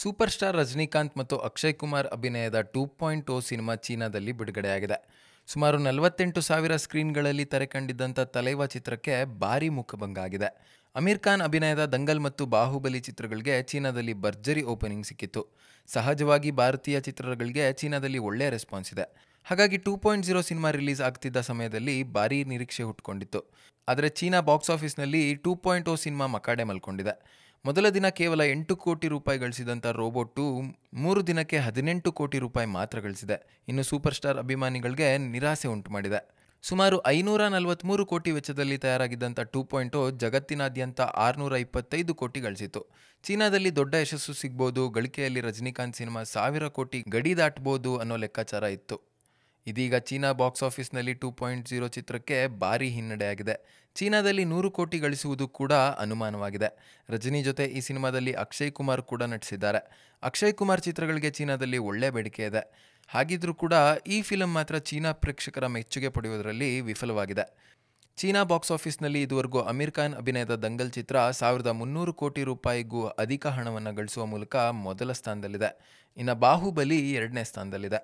super star Rajinikanth ಮತ್ತು ಅಕ್ಷಯ್ ಕುಮಾರ್ ಅಭಿನಯದ two point O cinema ಚೀನಾದಲ್ಲಿ ಬಿಡುಗಡೆಯಾಗಿದೆ ಸುಮಾರು ನಲವತ್ತೆಂಟು ಸಾವಿರ ಸ್ಕ್ರೀನ್ಗಳಲ್ಲಿ ತೆರೆ ಕಂಡಿದ್ದಂಥ ತಲೈವ ಚಿತ್ರಕ್ಕೆ ಭಾರೀ ಮುಖಭಂಗ ಆಗಿದೆ ಅಮೀರ್ ಖಾನ್ ಅಭಿನಯದ ದಂಗಲ್ ಮತ್ತು ಬಾಹುಬಲಿ ಚಿತ್ರಗಳಿಗೆ ಚೀನಾದಲ್ಲಿ ಭರ್ಜರಿ ಓಪನಿಂಗ್ ಸಿಕ್ಕಿತ್ತು ಸಹಜವಾಗಿ ಭಾರತೀಯ ಚಿತ್ರಗಳಿಗೆ ಚೀನಾದಲ್ಲಿ ಒಳ್ಳೆಯ ರೆಸ್ಪಾನ್ಸ್ ಇದೆ ಹಾಗಾಗಿ two point zero cinema release ಆಗ್ತಿದ್ದ ಸಮಯದಲ್ಲಿ ಭಾರೀ ನಿರೀಕ್ಷೆ ಹುಟ್ಕೊಂಡಿತ್ತು ಆದರೆ ಚೀನಾ ಬಾಕ್ಸ್ ಆಫೀಸ್ನಲ್ಲಿ ಟೂ ಪಾಯಿಂಟ್ ಓ ಸಿನಿಮಾ ಮಕಾಡೆ ಮಲ್ಕೊಂಡಿದೆ ಮೊದಲ ದಿನ ಕೇವಲ ಎಂಟು ಕೋಟಿ ರೂಪಾಯಿ ಗಳಿಸಿದಂಥ ರೋಬೋಟು ಮೂರು ದಿನಕ್ಕೆ ಹದಿನೆಂಟು ಕೋಟಿ ರೂಪಾಯಿ ಮಾತ್ರ ಗಳಿಸಿದೆ ಇನ್ನು ಸೂಪರ್ ಸ್ಟಾರ್ ಅಭಿಮಾನಿಗಳಿಗೆ ನಿರಾಸೆ ಉಂಟು ಮಾಡಿದೆ ಸುಮಾರು ಐನೂರ ನಲವತ್ತ್ಮೂರು ಕೋಟಿ ವೆಚ್ಚದಲ್ಲಿ ತಯಾರಾಗಿದ್ದಂಥ ಟೂ ಪಾಯಿಂಟು ಜಗತ್ತಿನಾದ್ಯಂತ ಆರುನೂರ ಇಪ್ಪತ್ತೈದು ಕೋಟಿ ಗಳಿಸಿತು ಚೀನಾದಲ್ಲಿ ದೊಡ್ಡ ಯಶಸ್ಸು ಸಿಗ್ಬೋದು ಗಳಿಕೆಯಲ್ಲಿ ರಜನಿಕಾಂತ್ ಸಿನಿಮಾ ಸಾವಿರ ಕೋಟಿ ಗಡಿ ದಾಟ್ಬೋದು ಅನ್ನೋ ಲೆಕ್ಕಾಚಾರ ಇತ್ತು ಇದೀಗ ಚೀನಾ ಬಾಕ್ಸ್ ಆಫೀಸ್ನಲ್ಲಿ ಟೂ ಪಾಯಿಂಟ್ ಜೀರೋ ಚಿತ್ರಕ್ಕೆ ಭಾರೀ ಹಿನ್ನಡೆಯಾಗಿದೆ ಚೀನಾದಲ್ಲಿ ನೂರು ಕೋಟಿ ಗಳಿಸುವುದು ಕೂಡ ಅನುಮಾನವಾಗಿದೆ ರಜನಿ ಜೊತೆ ಈ ಸಿನಿಮಾದಲ್ಲಿ ಅಕ್ಷಯ್ ಕುಮಾರ್ ಕೂಡ ನಟಿಸಿದ್ದಾರೆ ಅಕ್ಷಯ್ ಕುಮಾರ್ ಚಿತ್ರಗಳಿಗೆ ಚೀನಾದಲ್ಲಿ ಒಳ್ಳೆ ಬೇಡಿಕೆ ಇದೆ ಹಾಗಿದ್ರೂ ಕೂಡ ಈ ಫಿಲಂ ಮಾತ್ರ ಚೀನಾ ಪ್ರೇಕ್ಷಕರ ಮೆಚ್ಚುಗೆ ಪಡೆಯುವುದರಲ್ಲಿ ವಿಫಲವಾಗಿದೆ ಚೀನಾ ಬಾಕ್ಸ್ ಆಫೀಸ್ನಲ್ಲಿ ಇದುವರೆಗೂ ಅಮೀರ್ ಖಾನ್ ಅಭಿನಯದ ದಂಗಲ್ ಚಿತ್ರ ಸಾವಿರದ ಮುನ್ನೂರು ಕೋಟಿ ರೂಪಾಯಿಗೂ ಅಧಿಕ ಹಣವನ್ನು ಗಳಿಸುವ ಮೂಲಕ ಮೊದಲ ಸ್ಥಾನದಲ್ಲಿದೆ ಇನ್ನು ಬಾಹುಬಲಿ ಎರಡನೇ ಸ್ಥಾನದಲ್ಲಿದೆ